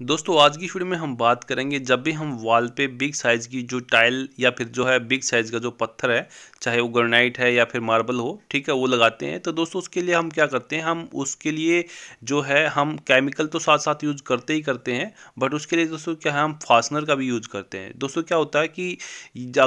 दोस्तों आज की वीडियो में हम बात करेंगे जब भी हम वॉल पे बिग साइज़ की जो टाइल या फिर जो है बिग साइज़ का जो पत्थर है चाहे वो ग्रेनाइट है या फिर मार्बल हो ठीक है वो लगाते हैं तो दोस्तों उसके लिए हम क्या करते हैं हम उसके लिए जो है हम केमिकल तो साथ साथ यूज़ करते ही करते हैं बट उसके लिए दोस्तों क्या है हम फासनर का भी यूज़ करते हैं दोस्तों क्या होता है कि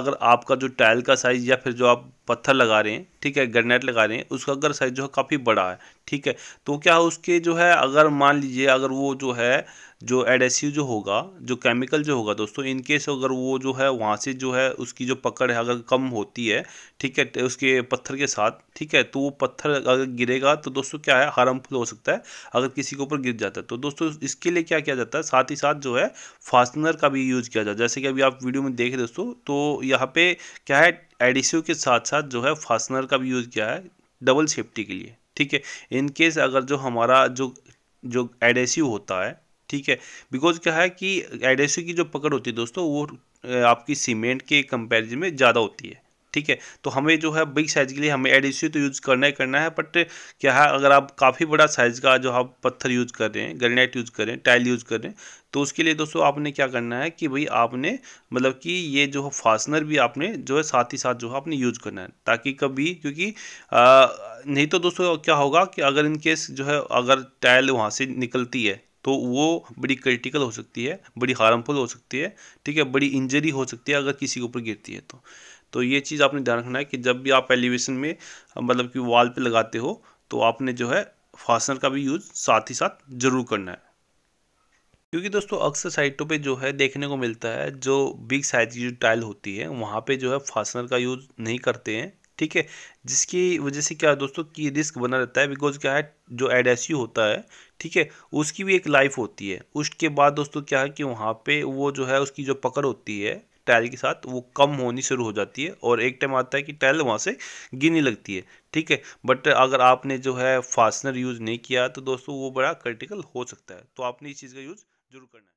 अगर आपका जो टाइल का साइज़ या फिर जो आप पत्थर लगा रहे हैं ठीक है ग्रेनाइट लगा रहे हैं उसका अगर साइज़ जो है काफ़ी बड़ा है ठीक है तो क्या उसके जो है अगर मान लीजिए अगर वो जो है जो जो एडेसिव जो होगा जो केमिकल जो होगा दोस्तों इन केस अगर वो जो है वहाँ से जो है उसकी जो पकड़ है अगर कम होती है ठीक है तो उसके पत्थर के साथ ठीक है तो वो पत्थर अगर गिरेगा तो दोस्तों क्या है हार्मफुल हो सकता है अगर किसी के ऊपर गिर जाता है तो दोस्तों इसके लिए क्या किया जाता है साथ ही साथ जो है फास्टनर का भी यूज़ किया जाता है जैसे कि अभी आप वीडियो में देख रहे दोस्तों तो यहाँ पे क्या है एडिसिव के साथ साथ जो है फास्टनर का भी यूज़ किया है डबल सेफ्टी के लिए ठीक है इनकेस अगर जो हमारा जो जो एडेसिव होता है ठीक है बिकॉज क्या है कि एडेसिव की जो पकड़ होती है दोस्तों वो आपकी सीमेंट के कंपेरिजन में ज़्यादा होती है ठीक है तो हमें जो है बिग साइज़ के लिए हमें एडेसिव तो यूज़ करना ही करना है बट क्या है अगर आप काफ़ी बड़ा साइज़ का जो आप पत्थर यूज़ कर रहे हैं ग्रेनाइट यूज़ कर रहे हैं टाइल यूज़ कर रहे हैं तो उसके लिए दोस्तों आपने क्या करना है कि भाई आपने मतलब कि ये जो है फासनर भी आपने जो है साथ ही साथ जो है आपने यूज़ करना है ताकि कभी क्योंकि आ, नहीं तो दोस्तों क्या होगा कि अगर इनकेस जो है अगर टाइल वहाँ से निकलती है तो वो बड़ी क्रिटिकल हो सकती है बड़ी हार्मफुल हो सकती है ठीक है बड़ी इंजरी हो सकती है अगर किसी के ऊपर गिरती है तो तो ये चीज़ आपने ध्यान रखना है कि जब भी आप एलिवेशन में मतलब कि वॉल पे लगाते हो तो आपने जो है फासनर का भी यूज़ साथ ही साथ ज़रूर करना है क्योंकि दोस्तों अक्सर साइटों पे जो है देखने को मिलता है जो बिग साइज की जो टाइल होती है वहाँ पे जो है फासनर का यूज़ नहीं करते हैं ठीक है जिसकी वजह से क्या है दोस्तों कि रिस्क बना रहता है बिकॉज क्या है जो एडेसिव होता है ठीक है उसकी भी एक लाइफ होती है उसके बाद दोस्तों क्या है कि वहाँ पे वो जो है उसकी जो पकड़ होती है टाइल के साथ वो कम होनी शुरू हो जाती है और एक टाइम आता है कि टाइल वहाँ से गिरने लगती है ठीक है बट अगर आपने जो है फास्टनर यूज़ नहीं किया तो दोस्तों वो बड़ा क्रिटिकल हो सकता है तो आपने इस चीज़ का यूज़ जरूर करना है